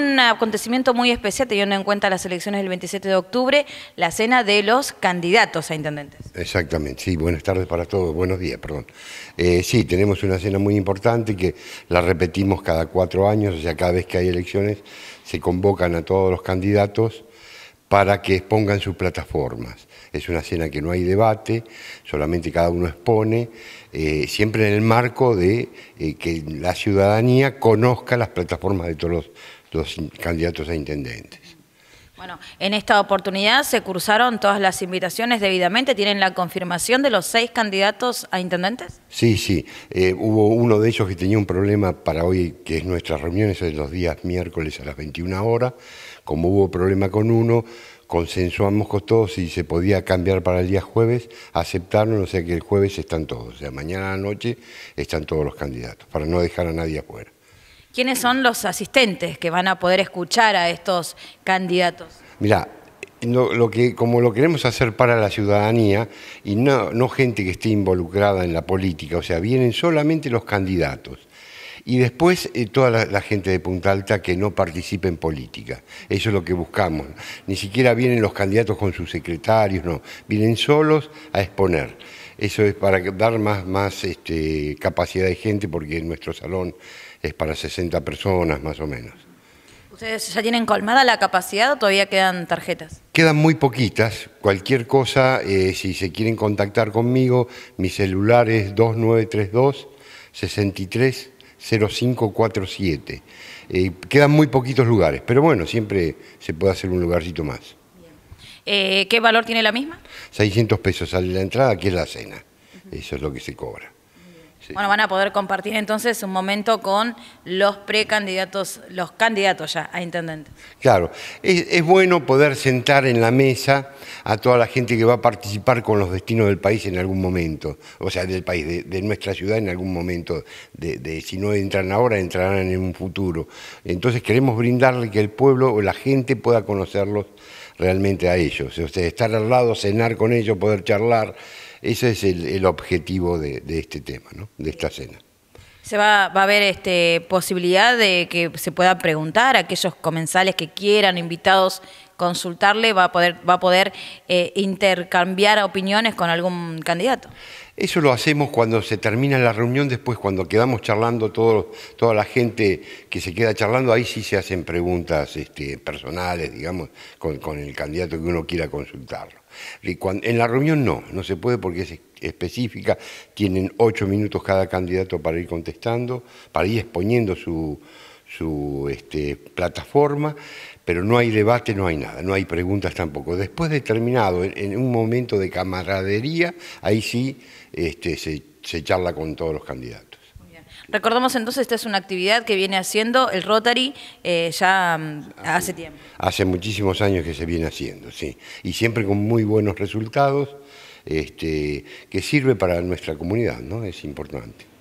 un acontecimiento muy especial, teniendo en cuenta las elecciones del 27 de octubre, la cena de los candidatos a intendentes. Exactamente, sí, buenas tardes para todos, buenos días, perdón. Eh, sí, tenemos una cena muy importante que la repetimos cada cuatro años, o sea, cada vez que hay elecciones se convocan a todos los candidatos para que expongan sus plataformas. Es una cena que no hay debate, solamente cada uno expone, eh, siempre en el marco de eh, que la ciudadanía conozca las plataformas de todos los los candidatos a intendentes. Bueno, en esta oportunidad se cruzaron todas las invitaciones debidamente. ¿Tienen la confirmación de los seis candidatos a intendentes? Sí, sí. Eh, hubo uno de ellos que tenía un problema para hoy, que es nuestras reuniones de los días miércoles a las 21 horas. Como hubo problema con uno, consensuamos con todos si se podía cambiar para el día jueves, aceptaron, o sea que el jueves están todos. O sea, mañana a la noche están todos los candidatos, para no dejar a nadie afuera. ¿Quiénes son los asistentes que van a poder escuchar a estos candidatos? Mira, lo, que, como lo queremos hacer para la ciudadanía y no, gente que esté involucrada en la política, o sea, vienen solamente los candidatos. Y después eh, toda la, gente de Punta Alta que no participe en política. Eso es lo que buscamos. Ni siquiera vienen los candidatos con sus secretarios, no. Vienen solos a exponer. Eso es para dar más, más este, capacidad de gente porque nuestro salón es para 60 personas más o menos. ¿Ustedes ya tienen colmada la capacidad o todavía quedan tarjetas? Quedan muy poquitas. Cualquier cosa, eh, si se quieren contactar conmigo, mi celular es 2932 630547 eh, quedan muy poquitos lugares, pero bueno, siempre se puede hacer un lugarcito más. Eh, ¿Qué valor tiene la misma? 600 pesos sale la entrada, aquí es la cena. Eso es lo que se cobra. Bueno, van a poder compartir entonces un momento con los precandidatos, los candidatos ya a intendente. Claro, es, bueno poder sentar en la mesa a toda la gente que va a participar con los destinos del país en algún momento, o sea, del país, de, nuestra ciudad en algún momento. de, si no entran ahora, entrarán en un futuro. Entonces queremos brindarle que el pueblo o la gente pueda conocerlos realmente a ellos. O sea, estar al lado, cenar con ellos, poder charlar, ese es el, objetivo de, este tema, ¿no? de esta cena. ¿Se va, a haber este, posibilidad de que se pueda preguntar a aquellos comensales que quieran, invitados consultarle, va a poder, va a poder eh, intercambiar opiniones con algún candidato. Eso lo hacemos cuando se termina la reunión, después cuando quedamos charlando, toda la gente que se queda charlando, ahí sí se hacen preguntas este, personales, digamos, con, el candidato que uno quiera consultarlo. en la reunión no, no se puede porque es específica, tienen ocho minutos cada candidato para ir contestando, para ir exponiendo su, su este, plataforma, pero no hay debate, no hay nada, no hay preguntas tampoco. Después de terminado, en, un momento de camaradería, ahí sí este, se, charla con todos los candidatos. Recordamos entonces, esta es una actividad que viene haciendo el Rotary eh, ya hace, mm, hace, tiempo. Hace muchísimos años que se viene haciendo, sí. Y siempre con muy buenos resultados, este, que sirve para nuestra comunidad, ¿no? Es importante.